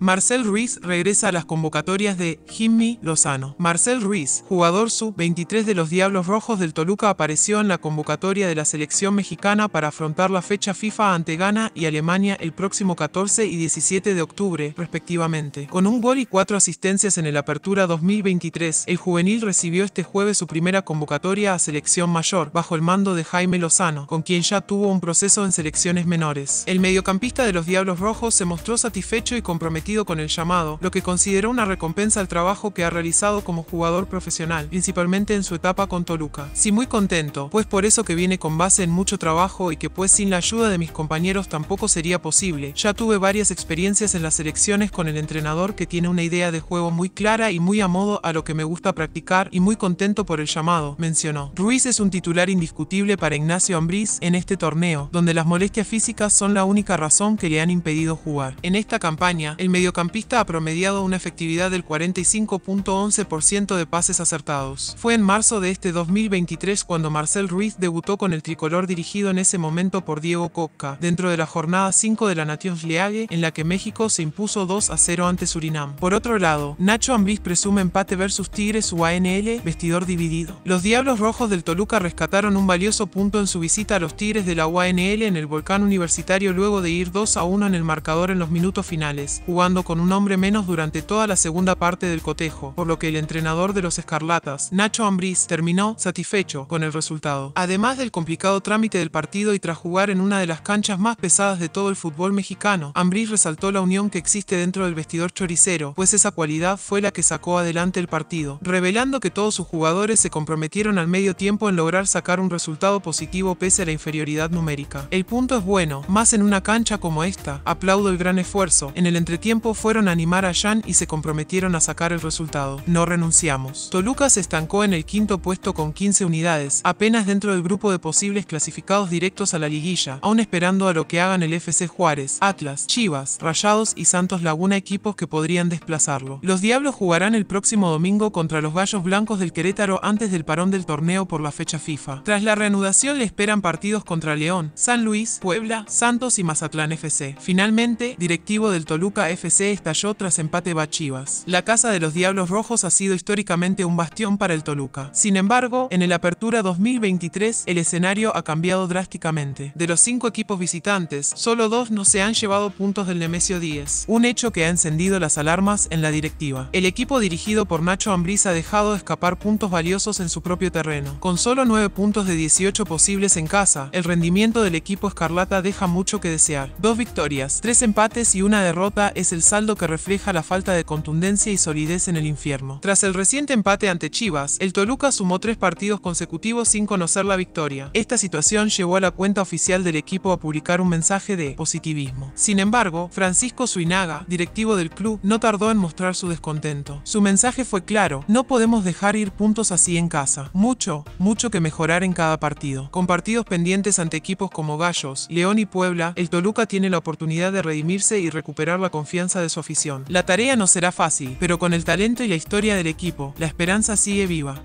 Marcel Ruiz regresa a las convocatorias de Jimmy Lozano. Marcel Ruiz, jugador sub-23 de los Diablos Rojos del Toluca, apareció en la convocatoria de la selección mexicana para afrontar la fecha FIFA ante Ghana y Alemania el próximo 14 y 17 de octubre, respectivamente. Con un gol y cuatro asistencias en el Apertura 2023, el juvenil recibió este jueves su primera convocatoria a selección mayor, bajo el mando de Jaime Lozano, con quien ya tuvo un proceso en selecciones menores. El mediocampista de los Diablos Rojos se mostró satisfecho y comprometido con el llamado, lo que consideró una recompensa al trabajo que ha realizado como jugador profesional, principalmente en su etapa con Toluca. Sí, muy contento, pues por eso que viene con base en mucho trabajo y que pues sin la ayuda de mis compañeros tampoco sería posible. Ya tuve varias experiencias en las elecciones con el entrenador que tiene una idea de juego muy clara y muy a modo a lo que me gusta practicar y muy contento por el llamado, mencionó. Ruiz es un titular indiscutible para Ignacio Ambriz en este torneo, donde las molestias físicas son la única razón que le han impedido jugar. En esta campaña, el mediocampista ha promediado una efectividad del 45.11% de pases acertados. Fue en marzo de este 2023 cuando Marcel Ruiz debutó con el tricolor dirigido en ese momento por Diego Cocca, dentro de la jornada 5 de la Nations League, en la que México se impuso 2 a 0 ante Surinam. Por otro lado, Nacho Ambriz presume empate versus Tigres UANL, vestidor dividido. Los Diablos Rojos del Toluca rescataron un valioso punto en su visita a los Tigres de la UANL en el Volcán Universitario luego de ir 2 a 1 en el marcador en los minutos finales, jugando con un hombre menos durante toda la segunda parte del cotejo, por lo que el entrenador de los Escarlatas, Nacho Ambriz, terminó satisfecho con el resultado. Además del complicado trámite del partido y tras jugar en una de las canchas más pesadas de todo el fútbol mexicano, Ambriz resaltó la unión que existe dentro del vestidor choricero, pues esa cualidad fue la que sacó adelante el partido, revelando que todos sus jugadores se comprometieron al medio tiempo en lograr sacar un resultado positivo pese a la inferioridad numérica. El punto es bueno, más en una cancha como esta, aplaudo el gran esfuerzo, en el entretiempo fueron a animar a Jan y se comprometieron a sacar el resultado. No renunciamos. Toluca se estancó en el quinto puesto con 15 unidades, apenas dentro del grupo de posibles clasificados directos a la liguilla, aún esperando a lo que hagan el FC Juárez, Atlas, Chivas, Rayados y Santos Laguna equipos que podrían desplazarlo. Los Diablos jugarán el próximo domingo contra los Gallos Blancos del Querétaro antes del parón del torneo por la fecha FIFA. Tras la reanudación le esperan partidos contra León, San Luis, Puebla, Santos y Mazatlán FC. Finalmente, directivo del Toluca FC estalló tras empate Bachivas. La casa de los Diablos Rojos ha sido históricamente un bastión para el Toluca. Sin embargo, en el Apertura 2023, el escenario ha cambiado drásticamente. De los cinco equipos visitantes, solo dos no se han llevado puntos del Nemesio 10, un hecho que ha encendido las alarmas en la directiva. El equipo dirigido por Nacho Ambriz ha dejado escapar puntos valiosos en su propio terreno. Con solo 9 puntos de 18 posibles en casa, el rendimiento del equipo escarlata deja mucho que desear. Dos victorias, tres empates y una derrota es el saldo que refleja la falta de contundencia y solidez en el infierno. Tras el reciente empate ante Chivas, el Toluca sumó tres partidos consecutivos sin conocer la victoria. Esta situación llevó a la cuenta oficial del equipo a publicar un mensaje de positivismo. Sin embargo, Francisco Suinaga, directivo del club, no tardó en mostrar su descontento. Su mensaje fue claro, no podemos dejar ir puntos así en casa. Mucho, mucho que mejorar en cada partido. Con partidos pendientes ante equipos como Gallos, León y Puebla, el Toluca tiene la oportunidad de redimirse y recuperar la confianza de su afición. La tarea no será fácil, pero con el talento y la historia del equipo, la esperanza sigue viva.